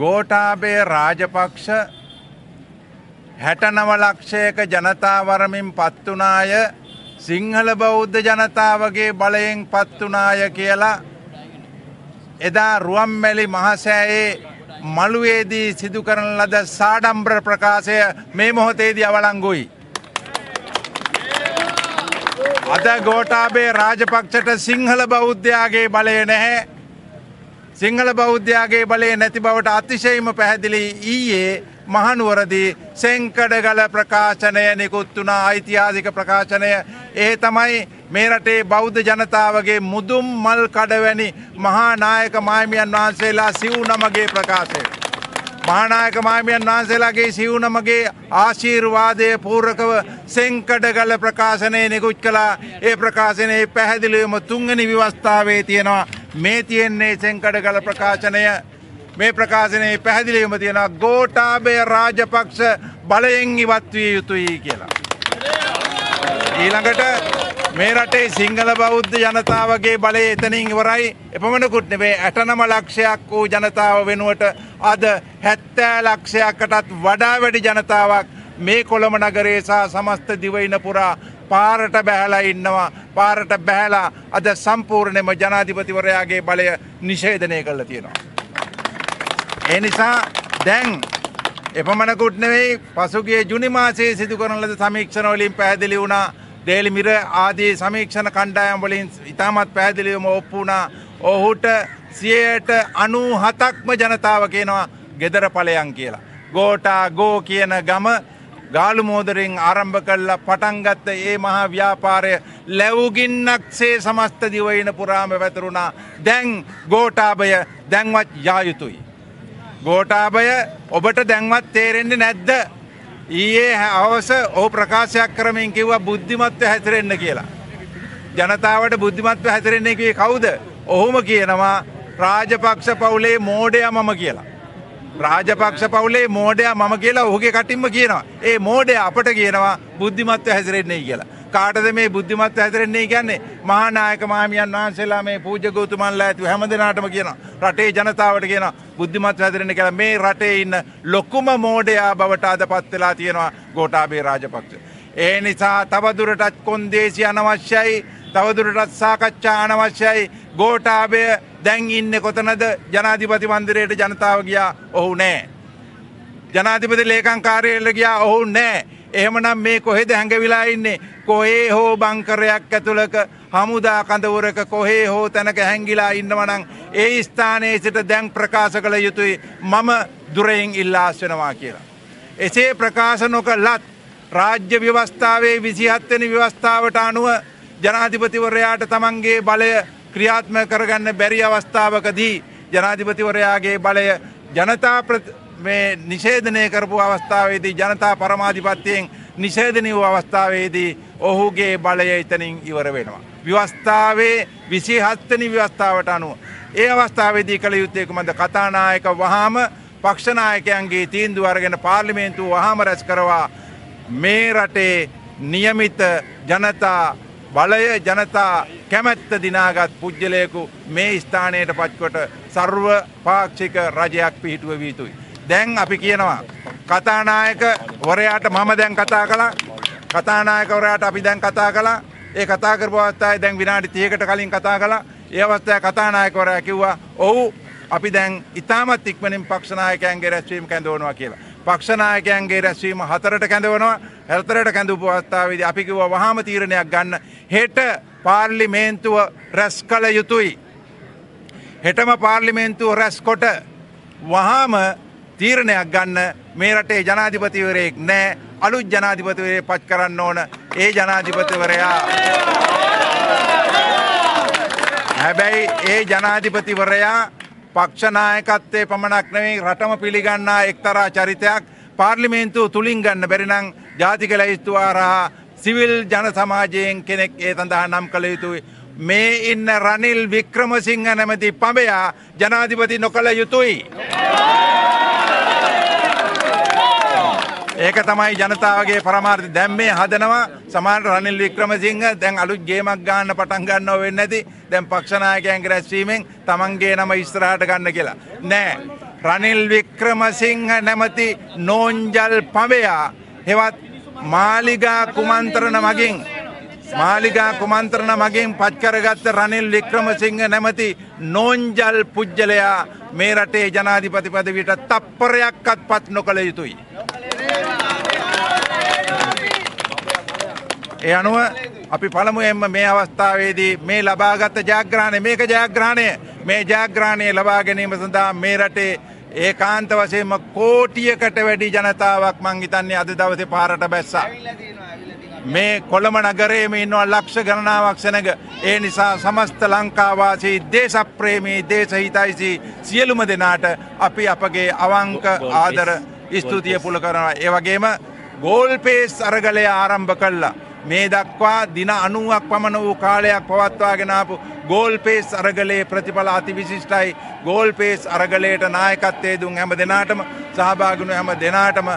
ගෝටාබේ රාජපක්ෂ හැටනව ලක්ෂයක ජනතාවරමින් පත්වනාය සිංහල බෞද්ධ ජනතාවගේ බලයෙන් පත්වනාය කියලා එදා රුවම්මැලි මහසෑයේ මළුවේදී සිදු කරන ලද සාඩම්බ්‍ර ප්‍රකාශය මේ මොහොතේදී අවලංගුයි. අද ගෝටාබේ රාජපක්ෂට සිංහල බෞද්ධයාගේ බලය නැහැ සිංහල බෞද්ධයාගේ බලය නැති බවට අතිශයම පැහැදිලි ඊයේ මහනුවරදී සංකඩගල ප්‍රකාශනය නිකුත් වුණා ඓතිහාසික ප්‍රකාශනය ඒ තමයි මේ රටේ බෞද්ධ ජනතාවගේ මුදුන් මල් කඩවැනි මහා නායක මාහිමියන් වහන්සේලා සිවුනමගේ ප්‍රකාශය මහානායක මාමියන් වහන්සේලාගේ සිවුනමගේ ආශීර්වාදය පූර්කව සංකඩගල ප්‍රකාශනය නිකුත් කළා ඒ ප්‍රකාශනයේ පැහැදිලිවම තුන්වෙනි විවස්ථාවේ තියෙනවා මේ තියෙන්නේ සෙන්කඩගල ප්‍රකාශනය මේ ප්‍රකාශනයේ පැහැදිලිවම තියෙනවා ගෝඨාභය රාජපක්ෂ බලයෙන් ඉවත් විය යුතුයි කියලා. ඊළඟට මේ රටේ සිංහල බෞද්ධ ජනතාවගේ බලය එතනින් ඉවරයි. එපමණකුත් නෙවෙයි 89 ලක්ෂයක් වූ ජනතාව වෙනුවට අද 70 ලක්ෂයකටත් වඩා වැඩි ජනතාවක් මේ කොළඹ නගරයේ සහ සමස්ත දිවයින පුරා පාරට බැහැලා ඉන්නවා පාරට බැහැලා අද සම්පූර්ණයම ජනාධිපතිවරයාගේ බලය නිෂේධනය කළ තියෙනවා. ඒ නිසා දැන් එපමණකුත් නෙවෙයි පසුගිය ජුනි මාසයේ සිදු කරන ලද සමීක්ෂණ වලින් පැහැදිලි වුණා දේලි මිර ආදී සමීක්ෂණ කණ්ඩායම් වලින් ඉතාමත් පැහැදිලිවම ඔප්පු වුණා ඔහුට 97%ක්ම ජනතාව කියනවා gedara පලයන් කියලා. ගෝටා ගෝ කියන ගම ගාලු මෝදරෙන් ආරම්භ කළා පටන් ගත්ත ඒ මහා ව්‍යාපාරය ලැබුගින්නක්සේ සමස්ත දිවයින පුරාම වැතරුණා. දැන් ගෝඨාභය දැන්වත් යා යුතුයි. ගෝඨාභය ඔබට දැන්වත් තේරෙන්නේ නැද්ද? ඊයේ අවස ඔහු ප්‍රකාශයක් කරමින් කිව්වා බුද්ධිමත්ව හැතරෙන්න කියලා. ජනතාවට බුද්ධිමත්ව හැතරෙන්නේ කිව්වේ කවුද? ඔහුම කියනවා රාජපක්ෂ පවුලේ මෝඩයා මම කියලා. රාජපක්ෂ පවුලේ මෝඩයා මම කියලා ඔහුගේ කටින්ම කියනවා. ඒ මෝඩය අපට කියනවා බුද්ධිමත්ව හැසිරෙන්නේ කියලා. කාටද මේ බුද්ධිමත්ව හැසිරෙන්නේ කියන්නේ? මහානායක මාමියන් වහන්සේලා මේ පූජ්‍යගෞතුමන්ලා ඇතුළු හැම දෙනාටම කියනවා. රටේ ජනතාවට කියනවා බුද්ධිමත්ව හැසිරෙන්නේ කියලා. මේ රටේ ඉන්න ලොකුම මෝඩයා බවට අදපත් වෙලා තියෙනවා ගෝඨාභය රාජපක්ෂ. ඒ නිසා තවදුරටත් කොන්දේසි අනවශ්‍යයි. තවදුරටත් සාකච්ඡා අනවශ්‍යයි ගෝටාබය දැන් ඉන්න කොතනද ජනාධිපති මන්දිරයට ජනතාව ගියා ඔහු නෑ. ජනාධිපති ලේකංකාරයට ගියා ඔහු නෑ. එහෙමනම් මේ කොහෙද හැඟවිලා ඉන්නේ කොහේ හෝ බංකරයක් ඇතුළක හමුදා කඳවුරක කොහේ හෝ තැනක හැංගිලා ඉන්නවනම් ඒ ස්ථානයේ සිට දැන් ප්‍රකාශ කළ යුතුයි මම දුරයෙන් ඉල්ලාස් වෙනවා කියලා. එසේ ප්‍රකාශ නොකළත් රාජ්‍ය ව්‍යවස්ථාවේ 27 වෙනි ව්‍යවස්ථාවට අනුව ජනාධිපතිවරයාට තමන්ගේ බලය ක්‍රියාත්ම කරගන්න බැරි අවස්ථාවකදී ජනාධිපතිවරයාගේ බලය ජනතා මේ නිෂේධනය කරපු අවස්ථාවේදී ජනතා පරමාධිපත්තියෙන් නිෂේධනය වූ අවස්ථාවේදී ඔහුගේ බලය එතනින් ඉවර වෙනවා. ව්‍යවස්ථාවේ විසිහත්තනි ව්‍යවස්ථාවට අනුව. ඒ අවස්ථාවේදී කළ යුත්තයකුමද කතානායක වහාම පක්ෂනායකයන්ගේ තීන්දු අරගෙන පාර්ලිමේන්තුව වහාම රැස් කරවා මේ රටේ නියමිත ජනතා බලය ජනතා කැමැත්ත දිනාගත් පුද්ගලයෙකු මේ ස්ථානයට පත්කොට සර්ව පාක්ෂික රජයක් පිහිටුව වීතුයි. දැන් අපි කියනවා. කතානායක වරයාට මම දැන් කතා කළා කතානායකවරයාට අපි දැන් කතා කළා ඒ කතාකර පවත්තායි දැන් විනාඩි තියකට කලින් කතා කලා ඒ අවස්ථය කතානායකවරයා කිව්වා ඔහු අපි දැන් ඉතාමත් ඉක්මනින් පක්ෂනායකයන්ගේ රැස්වීම් කැඳවනවා කියලා. පක්ෂනායකයන්ගේ රැස්වීම හතරට කැඳවනවා හැතරට කැඳපු අවස්ථාවේදී අපි කිව්වා වහාම තීරණයක් ගන්න හෙට පාර්ලිමේන්තුව රැස් කළ යුතුයි. හෙටම පාර්ලිමේන්තුව රැස්කොට වහාම තීරණයක් ගන්න මේ රටේ ජනාධිපතිවරයෙක් නෑ අලුත් ජනාධිපතිවරේ පච් කරන්න ඕන ඒ ජනාධිපතිවරයා. හැබැයි ඒ ජනාධිපතිවරයා පක්ෂනායකත්වය පමණක් නෙවෙයි රටම පිළිගන්නා එක්තරා චරිතයක් පාර්ලිමේන්තුව තුළින් ගන්න බැරිනං ජාතික ලැයිස්තුවාරහා සිවිල් ජන සමාජයෙන් කෙනෙක් ඒ සඳහා නම් කළ යුතුයි. මේ ඉන්න රනිල් වික්‍රමසිංහ නැමැති පඹයා ජනාධිපති නොකළ යුතුයි. ඒක තමයි ජනතාවගේ පරමාර්ථය. දැන් මේ හදනවා සමහර රනිල් වික්‍රමසිංහ දැන් අලුත් ගේමක් ගන්න පටන් ගන්නව වෙන්නේ නැති. දැන් පක්ෂ නායකයන්ගේ රැස්වීමෙන් තමන්ගේ නම ඉස්සරහට ගන්න කියලා. නෑ. රනිල් වික්‍රමසිංහ නැමැති නෝන්ජල් පවයා හෙවත් මාලිගා කුමන්ත්‍රණ මගින් මාලිගා කුමන්ත්‍රණ මගින් පත් කරගත්ත රනිල් වික්‍රමසිංහ නැමැති නෝන්ජල් පුජ්‍යලයා මේ රටේ ජනාධිපති පදවියට තප්පරයක්වත් පත් නොකළ යුතුයි. ඒ අනුව අපි පළමුුවෙන්ම මේ අවස්ථාවේදී මේ ලබාගත ජාග්‍රාණය මේක ජයග්‍රහණය මේ ජාග්‍රාණය ලබා ගැනීම සඳහා මේ රටේ ඒ කාන්ත වශයෙන්ම කෝටියකට වැඩි ජනතාවක් මං හිතන්නේ අද දවසේ පාරට බැස්සා. මේ කොළඹ නගරයේම ඉන්නවා ලක්ෂ ගණනාවක් සෙනඟ. ඒ නිසා සමස්ත ලංකාවාසී දේශප්‍රේමී දේශහිතයිසී සියලුම දෙනාට අපි අපගේ අවංක ආදර ස්තුතිය පුළ කරනවා. ඒ වගේම ගෝල්පේස් අරගලය ආරම්භ කළා. මේ දක්වා දින අනුවක් පමණ වූ කාලයක් පවත්වාගෙනාපු ගෝල් පේස් අරගලයේ ප්‍රතිඵල අතිවිශිෂ්ටයි ගෝල් පේස් අරගලයට නායකත්තේ දුන් හැම දෙනාටම සහභාගුණු හැම දෙනාටම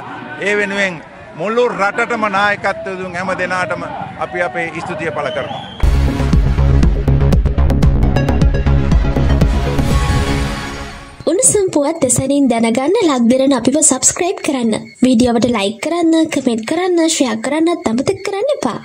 ඒ වෙනුවෙන් මුල්ලු රටටම නායකත්වය දුන් හැම දෙනාටම අපි අපේ ස්තුතිය පළ කරනවා. තවත් දෙසැනින් දැනගන්න ලක්දරන අපිව සබස්ක්‍රයිබ් කරන්න. වීඩියෝවට ලයි කරන්න කමෙන්ට් කරන්න ශ්‍රයක් කරන්න තමතක් කරන්න එපා.